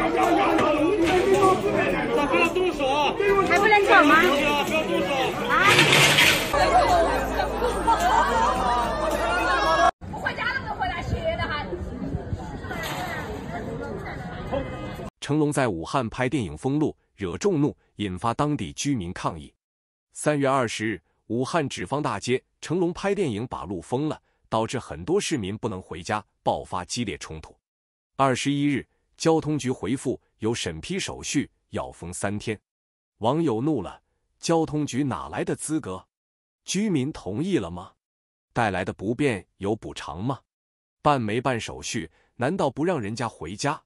还不能动手！不回家成龙在武汉拍电影封路，惹众怒，引发当地居民抗议。三月二十日，武汉纸坊大街，成龙拍电影把路封了，导致很多市民不能回家，爆发激烈冲突。二十一日。交通局回复有审批手续，要封三天。网友怒了：交通局哪来的资格？居民同意了吗？带来的不便有补偿吗？办没办手续？难道不让人家回家？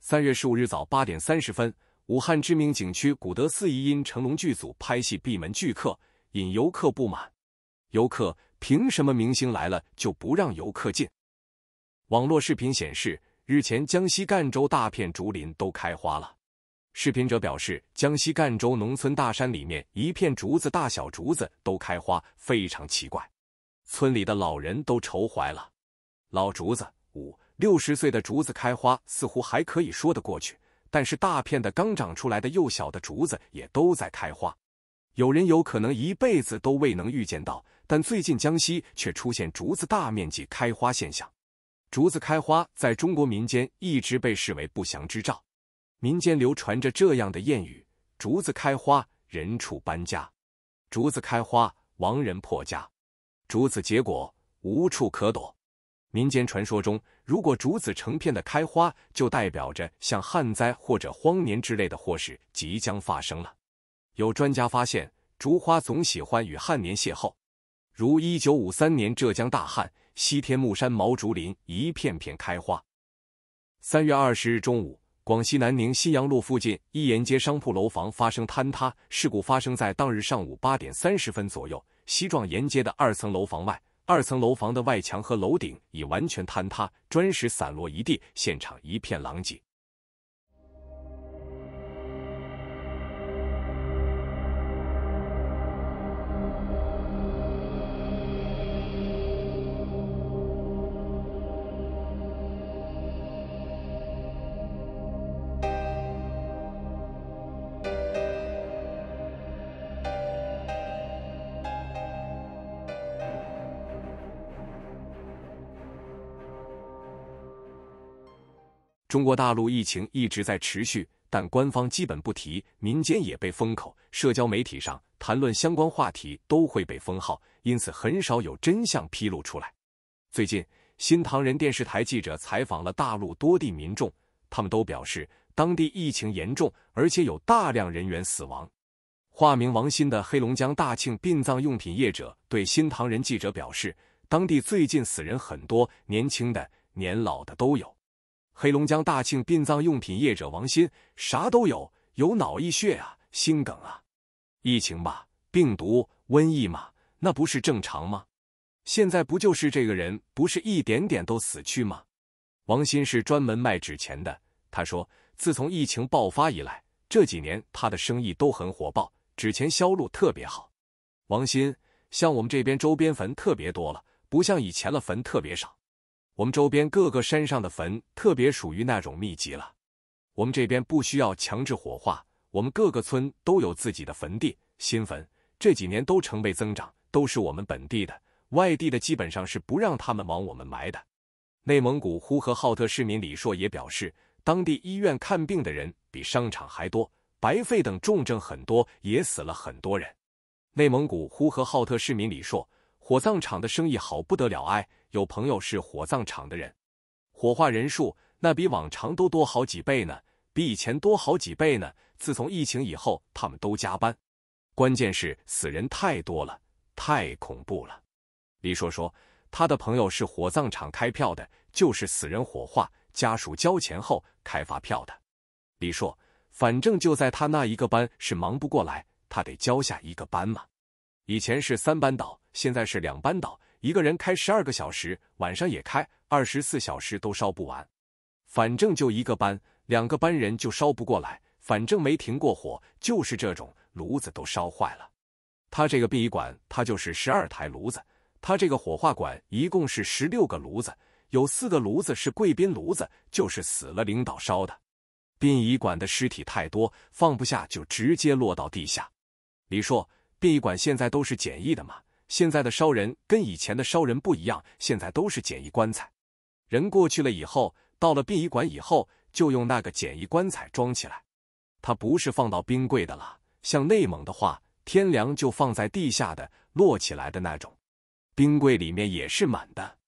三月十五日早八点三十分，武汉知名景区古德寺疑因成龙剧组拍戏闭门拒客，引游客不满。游客凭什么明星来了就不让游客进？网络视频显示。日前，江西赣州大片竹林都开花了。视频者表示，江西赣州农村大山里面一片竹子，大小竹子都开花，非常奇怪。村里的老人都愁怀了。老竹子五六十岁的竹子开花，似乎还可以说得过去，但是大片的刚长出来的幼小的竹子也都在开花。有人有可能一辈子都未能预见到，但最近江西却出现竹子大面积开花现象。竹子开花在中国民间一直被视为不祥之兆，民间流传着这样的谚语：竹子开花人畜搬家，竹子开花亡人破家，竹子结果无处可躲。民间传说中，如果竹子成片的开花，就代表着像旱灾或者荒年之类的祸事即将发生了。有专家发现，竹花总喜欢与旱年邂逅，如一九五三年浙江大旱。西天木山毛竹林一片片开花。三月二十日中午，广西南宁新阳路附近一沿街商铺楼房发生坍塌事故，发生在当日上午八点三十分左右。西壮沿街的二层楼房外，二层楼房的外墙和楼顶已完全坍塌，砖石散落一地，现场一片狼藉。中国大陆疫情一直在持续，但官方基本不提，民间也被封口，社交媒体上谈论相关话题都会被封号，因此很少有真相披露出来。最近，新唐人电视台记者采访了大陆多地民众，他们都表示当地疫情严重，而且有大量人员死亡。化名王鑫的黑龙江大庆殡葬用品业者对新唐人记者表示，当地最近死人很多，年轻的、年老的都有。黑龙江大庆殡葬用品业者王鑫，啥都有，有脑溢血啊，心梗啊，疫情吧，病毒瘟疫嘛，那不是正常吗？现在不就是这个人不是一点点都死去吗？王鑫是专门卖纸钱的，他说，自从疫情爆发以来，这几年他的生意都很火爆，纸钱销路特别好。王鑫，像我们这边周边坟特别多了，不像以前了，坟特别少。我们周边各个山上的坟特别属于那种密集了。我们这边不需要强制火化，我们各个村都有自己的坟地，新坟这几年都成倍增长，都是我们本地的，外地的基本上是不让他们往我们埋的。内蒙古呼和浩特市民李硕也表示，当地医院看病的人比商场还多，白肺等重症很多，也死了很多人。内蒙古呼和浩特市民李硕。火葬场的生意好不得了，哎，有朋友是火葬场的人，火化人数那比往常都多好几倍呢，比以前多好几倍呢。自从疫情以后，他们都加班，关键是死人太多了，太恐怖了。李硕说，他的朋友是火葬场开票的，就是死人火化，家属交钱后开发票的。李硕，反正就在他那一个班是忙不过来，他得交下一个班嘛。以前是三班倒，现在是两班倒，一个人开十二个小时，晚上也开二十四小时都烧不完。反正就一个班，两个班人就烧不过来。反正没停过火，就是这种炉子都烧坏了。他这个殡仪馆，他就是十二台炉子，他这个火化馆一共是十六个炉子，有四个炉子是贵宾炉子，就是死了领导烧的。殡仪馆的尸体太多，放不下就直接落到地下。李硕。殡仪馆现在都是简易的嘛，现在的烧人跟以前的烧人不一样，现在都是简易棺材，人过去了以后，到了殡仪馆以后，就用那个简易棺材装起来，他不是放到冰柜的了，像内蒙的话，天凉就放在地下的摞起来的那种，冰柜里面也是满的。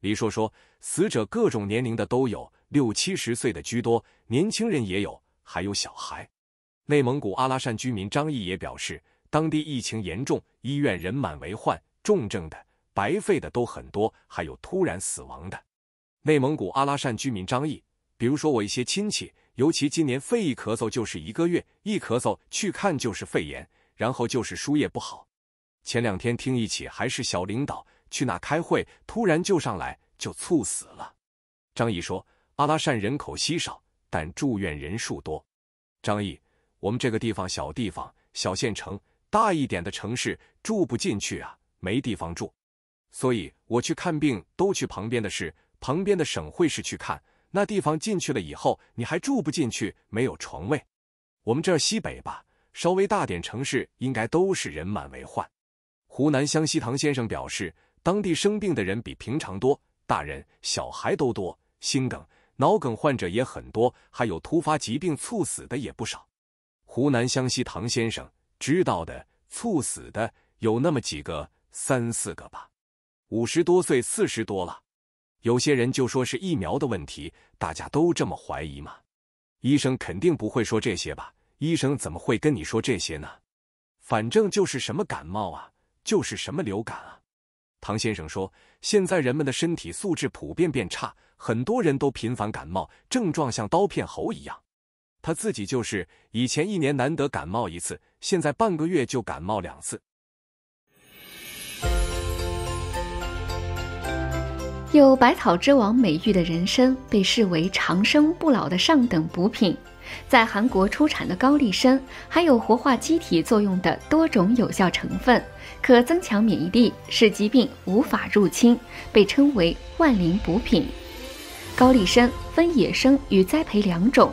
李硕说，死者各种年龄的都有，六七十岁的居多，年轻人也有，还有小孩。内蒙古阿拉善居民张毅也表示。当地疫情严重，医院人满为患，重症的、白肺的都很多，还有突然死亡的。内蒙古阿拉善居民张毅，比如说我一些亲戚，尤其今年肺一咳嗽就是一个月，一咳嗽去看就是肺炎，然后就是输液不好。前两天听一起还是小领导去那开会，突然就上来就猝死了。张毅说，阿拉善人口稀少，但住院人数多。张毅，我们这个地方小地方，小县城。大一点的城市住不进去啊，没地方住，所以我去看病都去旁边的市、旁边的省会市去看，那地方进去了以后你还住不进去，没有床位。我们这西北吧，稍微大点城市应该都是人满为患。湖南湘西唐先生表示，当地生病的人比平常多，大人小孩都多，心梗、脑梗患者也很多，还有突发疾病猝死的也不少。湖南湘西唐先生。知道的，猝死的有那么几个，三四个吧，五十多岁，四十多了。有些人就说是疫苗的问题，大家都这么怀疑吗？医生肯定不会说这些吧？医生怎么会跟你说这些呢？反正就是什么感冒啊，就是什么流感啊。唐先生说，现在人们的身体素质普遍变差，很多人都频繁感冒，症状像刀片喉一样。他自己就是以前一年难得感冒一次，现在半个月就感冒两次。有百草之王美誉的人参，被视为长生不老的上等补品。在韩国出产的高丽参，含有活化机体作用的多种有效成分，可增强免疫力，使疾病无法入侵，被称为万灵补品。高丽参分野生与栽培两种。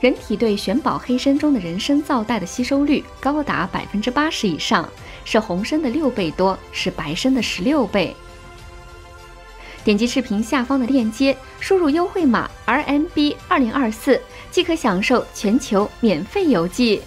人体对玄宝黑参中的人参皂苷的吸收率高达百分之八十以上，是红参的六倍多，是白参的十六倍。点击视频下方的链接，输入优惠码 RMB 二零二四，即可享受全球免费邮寄。